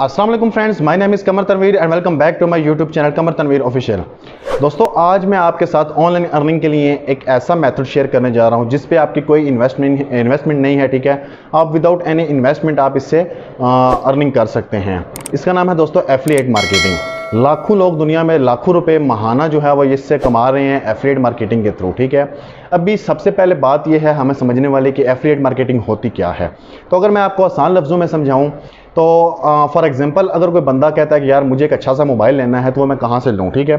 Aslam friends my name is Qamar Tanveer and welcome back to my YouTube channel Qamar Tanveer official दोस्तों आज मैं आपके साथ ऑनलाइन अर्निंग के लिए एक ऐसा मेथड शेयर करने जा रहा हूं जिस पे आपकी कोई इन्वेस्टमेंट इन्वेस्टमेंट नहीं है ठीक है आप विदाउट एनी इन्वेस्टमेंट आप इससे अर्निंग कर सकते हैं इसका नाम है दोस्तों एफिलेट मार्केटिंग लाखों लोग दुनिया में लाखों रुपए महाना जो है वो इससे कमा रहे हैं एफिलिएट मार्केटिंग के थ्रू ठीक है अभी सबसे पहले बात यह है हमें समझने वाले कि एफिलिएट मार्केटिंग होती क्या है तो अगर मैं आपको आसान लफ्ज़ों में समझाऊँ तो फॉर uh, एग्जांपल अगर कोई बंदा कहता है कि यार मुझे एक अच्छा सा मोबाइल लेना है तो वो मैं कहाँ से लूँ ठीक है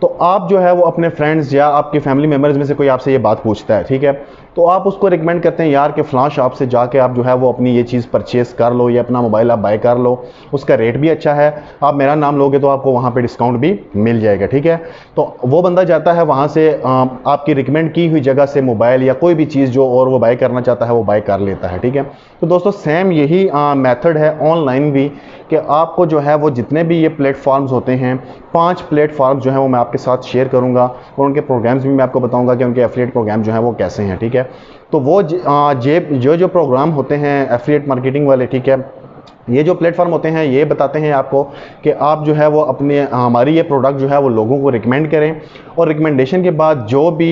तो आप जो है वो अपने फ्रेंड्स या आपके फैमिली मेम्बर्स में से कोई आपसे ये बात पूछता है ठीक है तो आप उसको रिकमेंड करते हैं यार कि फ्लां शॉप से जाके आप जो है वो अपनी ये चीज़ परचेज़ कर लो या अपना मोबाइल आप बाय कर लो उसका रेट भी अच्छा है आप मेरा नाम लोगे तो आपको वहाँ पे डिस्काउंट भी मिल जाएगा ठीक है तो वो बंदा जाता है वहाँ से आपकी रिकमेंड की हुई जगह से मोबाइल या कोई भी चीज़ जो और वो बाय करना चाहता है वो बाय कर लेता है ठीक है तो दोस्तों सेम यही मैथड है ऑनलाइन भी कि आपको जो है वो जितने भी ये प्लेटफॉर्म्स होते हैं पांच प्लेटफॉर्म जो है वो मैं आपके साथ शेयर करूंगा और उनके प्रोग्राम्स भी मैं आपको बताऊंगा कि उनके एफिलेट प्रोग्राम जो है वो कैसे हैं ठीक है तो वो जे जो जो प्रोग्राम होते हैं एफिलेट मार्केटिंग वाले ठीक है ये जो प्लेटफॉर्म होते हैं ये बताते हैं आपको कि आप जो है वो अपने हमारी ये प्रोडक्ट जो है वो लोगों को रिकमेंड करें और रिकमेंडेशन के बाद जो भी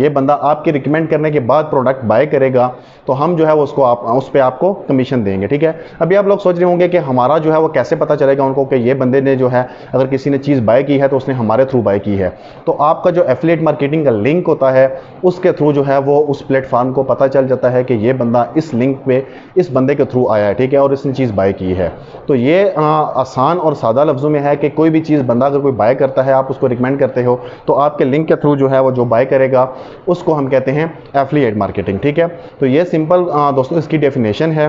ये बंदा आपके रिकमेंड करने के बाद प्रोडक्ट बाय करेगा तो हम जो है वो उसको आप उस पर आपको कमीशन देंगे ठीक है अभी आप लोग सोच रहे होंगे कि हमारा जो है वो कैसे पता चलेगा उनको कि ये बंदे ने जो है अगर किसी ने चीज़ बाय की है तो उसने हमारे थ्रू बाय की है तो आपका जो एफिलेट मार्केटिंग का लिंक होता है उसके थ्रू जो है वो उस प्लेटफॉर्म को पता चल जाता है कि ये बंदा इस लिंक पर इस बंदे के थ्रू आया है ठीक है और इसने चीज़ बाय की है तो ये आ, आसान और सादा लफ्ज़ों में है कि कोई भी चीज़ बंदा अगर कोई बाय करता है आप उसको रिकमेंड करते हो तो आपके लिंक के थ्रू जो है वो जो बाय करेगा उसको हम कहते हैं एफिलिएट मार्केटिंग ठीक है तो ये सिंपल दोस्तों इसकी डेफिनेशन है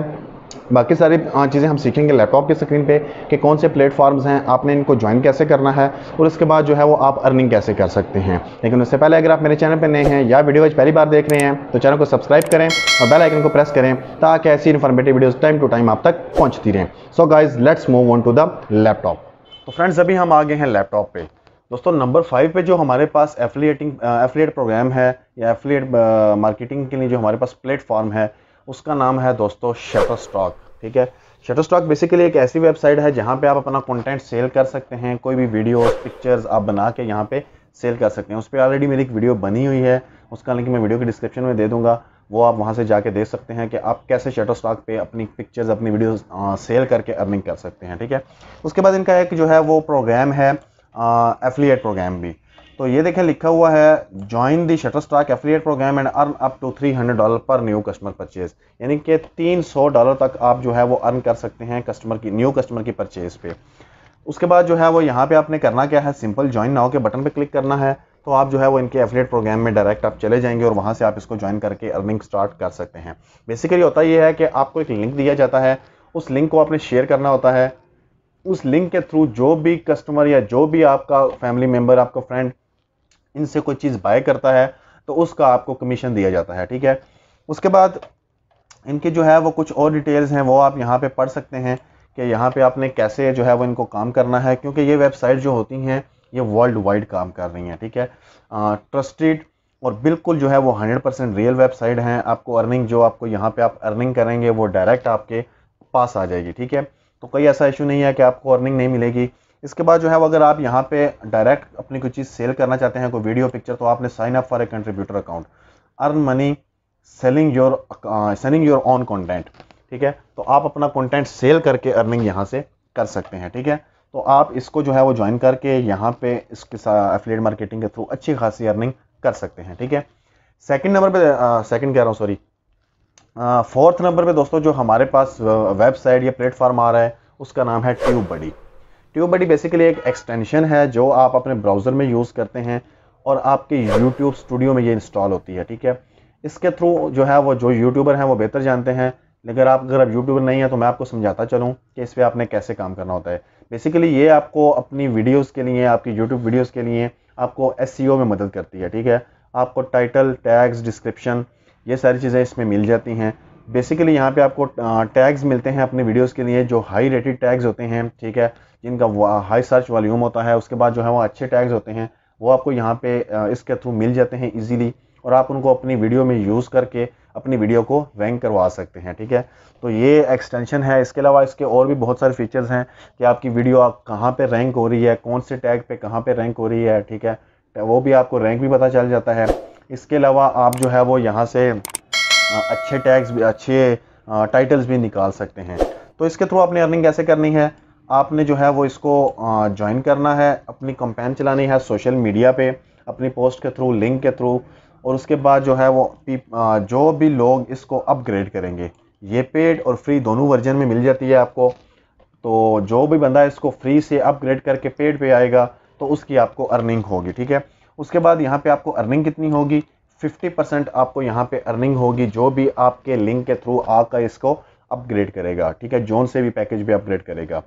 बाकी सारी हाँ, चीज़ें हम सीखेंगे लैपटॉप की स्क्रीन पे कि कौन से प्लेटफॉर्म्स हैं आपने इनको ज्वाइन कैसे करना है और उसके बाद जो है वो आप अर्निंग कैसे कर सकते हैं लेकिन उससे पहले अगर आप मेरे चैनल पर नए हैं या वीडियो आज पहली बार देख रहे हैं तो चैनल को सब्सक्राइब करें और बेल आइकन को प्रेस करें ताकि ऐसी informative videos time to time आप तक पहुँचती रहें so guys let's move on to the laptop तो फ्रेंड्स अभी हम आ गए हैं लैपटॉप पर दोस्तों नंबर फाइव पे जो हमारे पास एफिलिएटिंग एफिलिएट प्रोग्राम है या एफिलिएट मार्केटिंग के लिए जो हमारे पास प्लेटफॉर्म है उसका नाम है दोस्तों शटर स्टॉक ठीक है शटर स्टॉक बेसिकली एक ऐसी वेबसाइट है जहाँ पे आप अपना कंटेंट सेल कर सकते हैं कोई भी वीडियोस पिक्चर्स आप बना के यहाँ पे सेल कर सकते हैं उस पर ऑलरेडी मेरी एक वीडियो बनी हुई है उसका लिंक मैं वीडियो के डिस्क्रिप्शन में दे दूँगा वो आप वहाँ से जाके देख सकते हैं कि आप कैसे शटर स्टॉक पर अपनी पिक्चर्स अपनी वीडियो सेल करके अर्निंग कर सकते हैं ठीक है उसके बाद इनका एक जो है वो प्रोग्राम है एफिलिएट प्रोग्राम भी तो ये देखें लिखा हुआ है join the Shutterstock affiliate program and earn up to three hundred dollar per new customer purchase यानी कि तीन सौ डॉलर तक आप जो है वो अर्न कर सकते हैं कस्टमर की न्यू कस्टमर की परचेज पे उसके बाद जो है वो यहाँ पे आपने करना क्या है सिंपल ज्वाइन नाउ के बटन पे क्लिक करना है तो आप जो है वो इनके एफिलेट प्रोग्राम में डायरेक्ट आप चले जाएंगे और वहाँ से आप इसको ज्वाइन करके अर्निंग स्टार्ट कर सकते हैं बेसिकली होता ये है कि आपको एक लिंक दिया जाता है उस लिंक को आपने शेयर करना होता है उस लिंक के थ्रू जो भी कस्टमर या जो भी आपका फैमिली मेम्बर आपका फ्रेंड इनसे कोई चीज़ बाय करता है तो उसका आपको कमीशन दिया जाता है ठीक है उसके बाद इनके जो है वो कुछ और डिटेल्स हैं वो आप यहाँ पे पढ़ सकते हैं कि यहाँ पे आपने कैसे जो है वो इनको काम करना है क्योंकि ये वेबसाइट जो होती हैं ये वर्ल्ड वाइड काम कर रही हैं ठीक है ट्रस्टेड और बिल्कुल जो है वो हंड्रेड परसेंट रियल वेबसाइट हैं आपको अर्निंग जो आपको यहाँ पे आप अर्निंग करेंगे वो डायरेक्ट आपके पास आ जाएगी ठीक है तो कोई ऐसा इशू नहीं है कि आपको अर्निंग नहीं मिलेगी इसके बाद जो है वो अगर आप यहाँ पे डायरेक्ट अपनी कोई चीज़ सेल करना चाहते हैं कोई वीडियो पिक्चर तो आपने sign up for a contributor account earn money selling your selling your on content ठीक है तो आप अपना कंटेंट सेल करके अर्निंग यहाँ से कर सकते हैं ठीक है तो आप इसको जो है वो ज्वाइन करके यहाँ पे इसके साथ एफिलेट मार्केटिंग के थ्रू अच्छी खासी अर्निंग कर सकते हैं ठीक है सेकंड नंबर पे सेकंड uh, कह रहा हूँ सॉरी फोर्थ नंबर पे दोस्तों जो हमारे पास वेबसाइट uh, या प्लेटफॉर्म आ रहा है उसका नाम है TubeBuddy TubeBuddy basically एक एक्सटेंशन है जो आप अपने ब्राउज़र में यूज़ करते हैं और आपके यूट्यूब स्टूडियो में ये इंस्टॉल होती है ठीक है इसके थ्रू जो है वो जो यूट्यूबर हैं वो बेहतर जानते हैं लेकिन आप अगर आप यूट्यूबर नहीं हैं तो मैं आपको समझाता चलूँ कि इस पर आपने कैसे काम करना होता है बेसिकली ये आपको अपनी वीडियोस के लिए आपकी यूट्यूब वीडियोस के लिए आपको एस e में मदद करती है ठीक है आपको टाइटल टैग्स डिस्क्रिप्शन ये सारी चीज़ें इसमें मिल जाती हैं बेसिकली यहाँ पे आपको टैग्स मिलते हैं अपने वीडियोस के लिए जो हाई रेटेड टैग्स होते हैं ठीक है जिनका हाई सर्च वॉल्यूम होता है उसके बाद जो है वो अच्छे टैग्स होते हैं वो आपको यहाँ पे इसके थ्रू मिल जाते हैं इजीली और आप उनको अपनी वीडियो में यूज़ करके अपनी वीडियो को रैंक करवा सकते हैं ठीक है तो ये एक्सटेंशन है इसके अलावा इसके और भी बहुत सारे फीचर्स हैं कि आपकी वीडियो आप कहाँ पर रैंक हो रही है कौन से टैग पर कहाँ पर रैंक हो रही है ठीक है वो भी आपको रैंक भी पता चल जाता है इसके अलावा आप जो है वो यहाँ से अच्छे टैग्स भी अच्छे टाइटल्स भी निकाल सकते हैं तो इसके थ्रू आपने अर्निंग कैसे करनी है आपने जो है वो इसको ज्वाइन करना है अपनी कंपेन चलानी है सोशल मीडिया पे अपनी पोस्ट के थ्रू लिंक के थ्रू और उसके बाद जो है वो जो भी लोग इसको अपग्रेड करेंगे ये पेड और फ्री दोनों वर्जन में मिल जाती है आपको तो जो भी बंदा इसको फ्री से अपग्रेड करके पेड पे आएगा तो उसकी आपको अर्निंग होगी ठीक है उसके बाद यहाँ पे आपको अर्निंग कितनी होगी 50% आपको यहाँ पे अर्निंग होगी जो भी आपके लिंक के थ्रू आकर इसको अपग्रेड करेगा ठीक है जोन से भी पैकेज भी अपग्रेड करेगा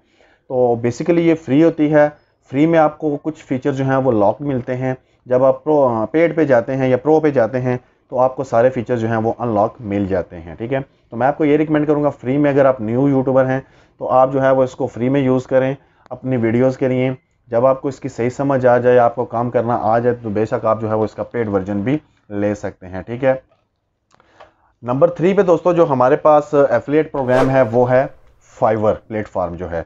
तो बेसिकली ये फ्री होती है फ्री में आपको कुछ फीचर जो हैं वो लॉक मिलते हैं जब आप प्रो पेड पे जाते हैं या प्रो पे जाते हैं तो आपको सारे फीचर जो हैं वो अनलॉक मिल जाते हैं ठीक है तो मैं आपको ये रिकमेंड करूँगा फ्री में अगर आप न्यू यूट्यूबर हैं तो आप जो है वो इसको फ्री में यूज़ करें अपनी वीडियोज़ के लिए जब आपको इसकी सही समझ आ जाए आपको काम करना आ जाए तो बेशक आप जो है वो इसका पेड वर्जन भी ले सकते हैं ठीक है नंबर थ्री पे दोस्तों जो हमारे पास एफिलेट uh, प्रोग्राम है वो है फाइवर प्लेटफॉर्म जो है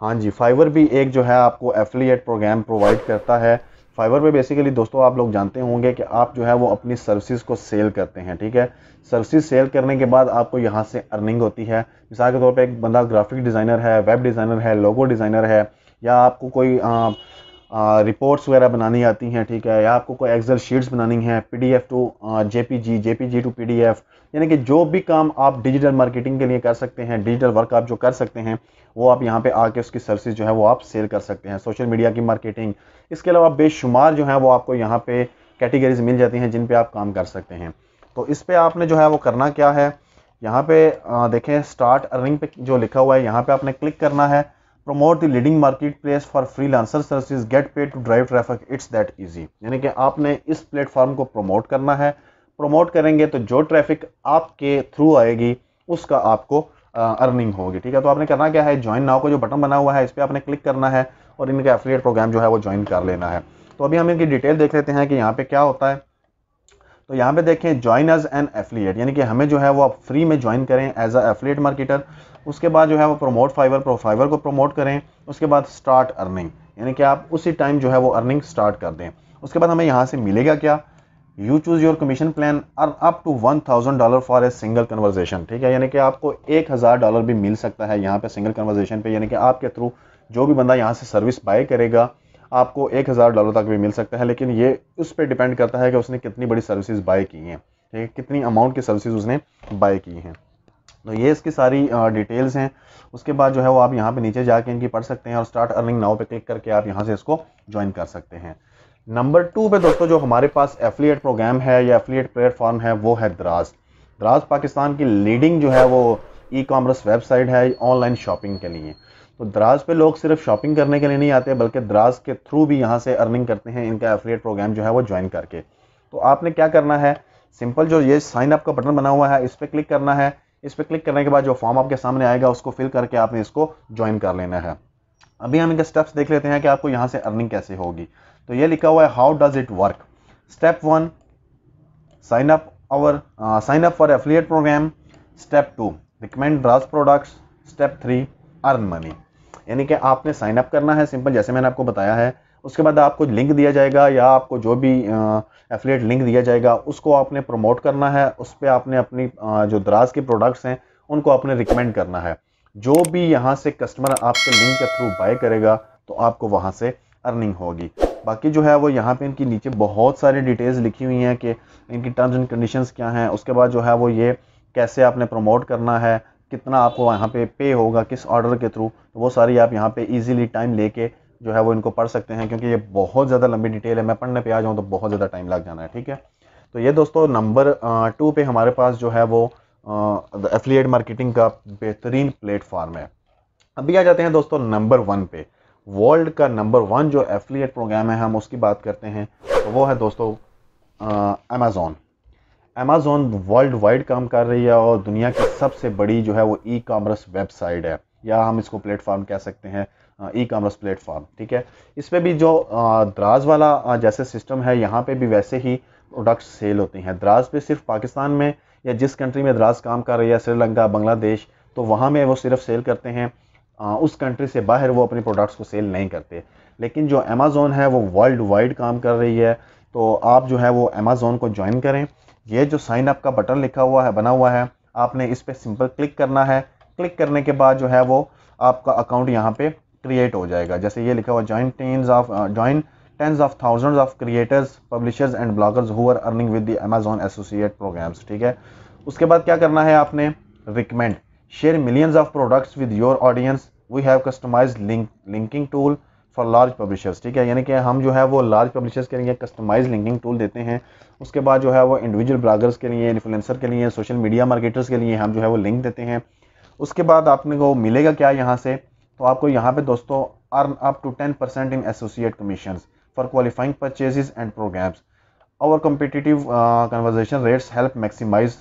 हाँ जी फाइवर भी एक जो है आपको एफिलिएट प्रोग्राम प्रोवाइड करता है फाइवर पे बेसिकली दोस्तों आप लोग जानते होंगे कि आप जो है वो अपनी सर्विसेज को सेल करते हैं ठीक है सर्विसेज सेल करने के बाद आपको यहाँ से अर्निंग होती है मिसाल के तौर पे एक बंदा ग्राफिक डिज़ाइनर है वेब डिज़ाइनर है लोगो डिज़ाइनर है या आपको कोई uh, रिपोर्ट्स वगैरह बनानी आती हैं ठीक है या आपको कोई एक्सेल शीट्स बनानी है P D F to J P G J P G to P D F यानी कि जो भी काम आप डिजिटल मार्केटिंग के लिए कर सकते हैं डिजिटल वर्क आप जो कर सकते हैं वो आप यहाँ पे आके उसकी सर्विस जो है वो आप सेल कर सकते हैं सोशल मीडिया की मार्केटिंग इसके अलावा बेशुमार जो है वो आपको यहाँ पे कैटेगरीज मिल जाती हैं जिन पर आप काम कर सकते हैं तो इस पर आपने जो है वो करना क्या है यहाँ पे देखें स्टार्ट अर्निंग पे जो लिखा हुआ है यहाँ पे आपने क्लिक करना है promote the leading marketplace for freelancer service get paid to drive traffic it's that easy यानी कि आपने इस प्लेटफॉर्म को प्रमोट करना है प्रमोट करेंगे तो जो ट्रैफिक आपके थ्रू आएगी उसका आपको अर्निंग होगी ठीक है तो आपने करना क्या है ज्वाइन नाव का जो बटन बना हुआ है इस पर आपने क्लिक करना है और इनका एफिलेट प्रोग्राम जो है वो ज्वाइन कर लेना है तो अभी हम इनकी डिटेल देख लेते हैं कि यहाँ पे क्या होता है तो यहाँ पे देखें ज्वाइन एज एन एफिलिएट यानी कि हमें जो है वो आप फ्री में ज्वाइन करें एज अ एफिलेट मार्केटर उसके बाद जो है वो प्रोमोट फाइवर प्रो फाइवर को प्रोमोट करें उसके बाद स्टार्ट अर्निंग यानी कि आप उसी टाइम जो है वो अर्निंग स्टार्ट कर दें उसके बाद हमें यहाँ से मिलेगा क्या you choose your commission plan earn up to one thousand dollar for a single conversion ठीक है यानी कि आपको एक हज़ार डॉलर भी मिल सकता है यहाँ पे सिंगल कन्वर्जेशन पे यानी कि आपके थ्रू जो भी बंदा यहाँ से सर्विस बाय करेगा आपको एक हज़ार डॉलर तक भी मिल सकता है लेकिन ये उस पर डिपेंड करता है कि उसने कितनी बड़ी सर्विसेज बाय की हैं ठीक है कितनी अमाउंट की सर्विसेज उसने बाय की हैं तो ये इसकी सारी डिटेल्स हैं उसके बाद जो है वो आप यहाँ पे नीचे जाके इनकी पढ़ सकते हैं और स्टार्ट अर्निंग नाउ पे क्लिक करके आप यहाँ से इसको ज्वाइन कर सकते हैं नंबर टू पे दोस्तों जो हमारे पास एफिलिएट प्रोग्राम है या एफिलिएट प्लेटफॉर्म है वो है द्रास द्रास पाकिस्तान की लीडिंग जो है वो ई कॉमर्स वेबसाइट है ऑनलाइन शॉपिंग के लिए तो द्रास पे लोग सिर्फ शॉपिंग करने के लिए नहीं आते बल्कि द्रास के थ्रू भी यहाँ से अर्निंग करते हैं इनका एफिलिएट प्रोग्राम जो है वो ज्वाइन करके तो आपने क्या करना है सिंपल जो ये साइन अप का बटन बना हुआ है इस पर क्लिक करना है इस पर क्लिक करने के बाद जो फॉर्म आपके सामने आएगा उसको फिल करके आपने इसको ज्वाइन कर लेना है अभी हम इनके स्टेप्स देख लेते हैं कि आपको यहाँ से अर्निंग कैसे होगी तो ये लिखा हुआ है how does it work step one sign up our sign up for affiliate program step two recommend ड्रास products step three earn money यानी कि आपने साइन अप करना है सिंपल जैसे मैंने आपको बताया है उसके बाद आपको लिंक दिया जाएगा या आपको जो भी एफिलेट लिंक दिया जाएगा उसको आपने प्रमोट करना है उस पर आपने अपनी जो दराज के प्रोडक्ट्स हैं उनको आपने रिकमेंड करना है जो भी यहाँ से कस्टमर आपके लिंक के थ्रू बाय करेगा तो आपको वहाँ से अर्निंग होगी बाकी जो है वो यहाँ पे इनकी नीचे बहुत सारी डिटेल्स लिखी हुई हैं कि इनकी टर्म्स एंड कंडीशंस क्या हैं उसके बाद जो है वो ये कैसे आपने प्रमोट करना है कितना आपको यहाँ पे पे होगा किस ऑर्डर के थ्रू तो वो सारी आप यहाँ पे इजीली टाइम लेके जो है वो इनको पढ़ सकते हैं क्योंकि ये बहुत ज़्यादा लंबी डिटेल है मैं पढ़ने पे आ जाऊँ तो बहुत ज़्यादा टाइम लग जाना है ठीक है तो ये दोस्तों नंबर टू पे हमारे पास जो है वो एफिलिएट मार्केटिंग का बेहतरीन प्लेटफॉर्म है अभी आ जाते हैं दोस्तों नंबर वन पे वर्ल्ड का नंबर वन जो एफिलिएट प्रोग्राम है हम उसकी बात करते हैं तो वो है दोस्तों अमेज़ोन अमेज़ोन वर्ल्ड वाइड काम कर रही है और दुनिया की सबसे बड़ी जो है वो ई कॉमर्स वेबसाइट है या हम इसको प्लेटफॉर्म कह सकते हैं ई कामर्स प्लेटफॉर्म ठीक है इसमें भी जो द्राज वाला जैसे सिस्टम है यहाँ पे भी वैसे ही प्रोडक्ट्स सेल होते हैं द्राज पे सिर्फ पाकिस्तान में या जिस कंट्री में द्राज काम कर रही है श्रीलंका बांग्लादेश तो वहाँ में वो सिर्फ सेल करते हैं उस कंट्री से बाहर वो अपने प्रोडक्ट्स को सेल नहीं करते लेकिन जो अमेज़ोन है वो वर्ल्ड वाइड काम कर रही है तो आप जो है वो अमेज़ोन को ज्वाइन करें ये जो साइन अप का बटन लिखा हुआ है बना हुआ है आपने इस पर सिंपल क्लिक करना है क्लिक करने के बाद जो है वो आपका अकाउंट यहाँ पे क्रिएट हो जाएगा जैसे ये लिखा हुआ join tens of join tens of thousands of creators publishers and bloggers who are earning with the Amazon associate programs ठीक है उसके बाद क्या करना है आपने recommend share millions of products with your audience we have customize link linking tool for large publishers ठीक है यानी कि हम जो है वो लार्ज पब्लिशर्स के लिए कस्टमाइज लिंकिंग टूल देते हैं उसके बाद जो है वो इंडिविजुअल ब्लॉगर्स के लिए इन्फ्लुएंसर के लिए सोशल मीडिया मार्केटर्स के लिए हम जो है वो लिंक देते हैं उसके बाद आपने को मिलेगा क्या यहाँ से तो आपको यहाँ पे दोस्तों earn up to ten percent in associate commission for qualifying purchases and programs और competitive conversion rates help maximize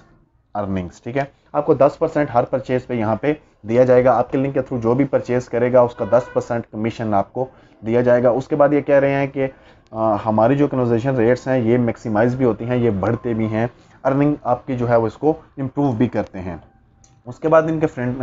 earnings ठीक है आपको 10 परसेंट हर परचेज पे यहाँ पे दिया जाएगा आपके लिंक के थ्रू जो भी परचेज करेगा उसका 10 परसेंट कमीशन आपको दिया जाएगा उसके बाद ये कह रहे हैं कि आ, uh, हमारी जो कन्वर्जेशन रेट्स हैं ये मैक्सिमाइज भी होती हैं ये बढ़ते भी हैं अर्निंग आपकी जो है वो इसको इम्प्रूव भी करते हैं उसके बाद इनके फ्रेंड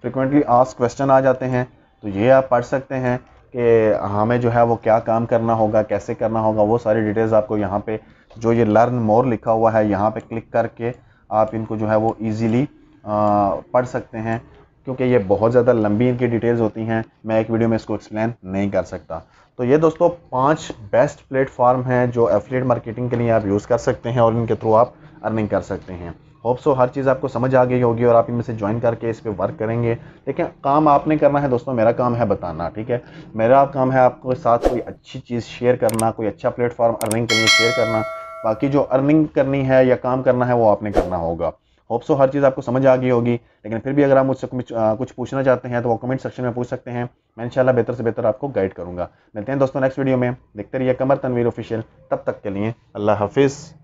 फ्रिक्वेंटली आस्क क्वेश्चन आ जाते हैं तो ये आप पढ़ सकते हैं कि हमें जो है वो क्या काम करना होगा कैसे करना होगा वो सारी डिटेल्स आपको यहाँ पे जो ये लर्न मोर लिखा हुआ है यहाँ पे क्लिक करके आप इनको जो है वो ईज़िली पढ़ सकते हैं क्योंकि ये बहुत ज़्यादा लंबी इनकी डिटेल्स होती हैं मैं एक वीडियो में इसको एक्सप्लेन नहीं कर सकता तो ये दोस्तों पांच बेस्ट प्लेटफॉर्म हैं जो एफिलेट मार्केटिंग के लिए आप यूज़ कर सकते हैं और इनके थ्रू आप अर्निंग कर सकते हैं होप सो हर चीज़ आपको समझ आ गई होगी और आप इनमें से ज्वाइन करके इस पर वर्क करेंगे लेकिन काम आपने करना है दोस्तों मेरा काम है बताना ठीक है मेरा काम है आपको साथ कोई अच्छी चीज़ शेयर करना कोई अच्छा प्लेटफॉर्म अर्निंग के लिए शेयर करना बाकी जो अर्निंग करनी है या काम करना है वो आपने करना होगा होप सो हर चीज़ आपको समझ आ गई होगी लेकिन फिर भी अगर आप मुझसे कुछ पूछना चाहते हैं तो वो कमेंट सेक्शन में पूछ सकते हैं मैं इंशाल्लाह बेहतर से बेहतर आपको गाइड करूँगा मिलते हैं दोस्तों नेक्स्ट वीडियो में देखते रहिए कमर तनवीर ऑफिशियल तब तक के लिए अल्लाह हाफिज़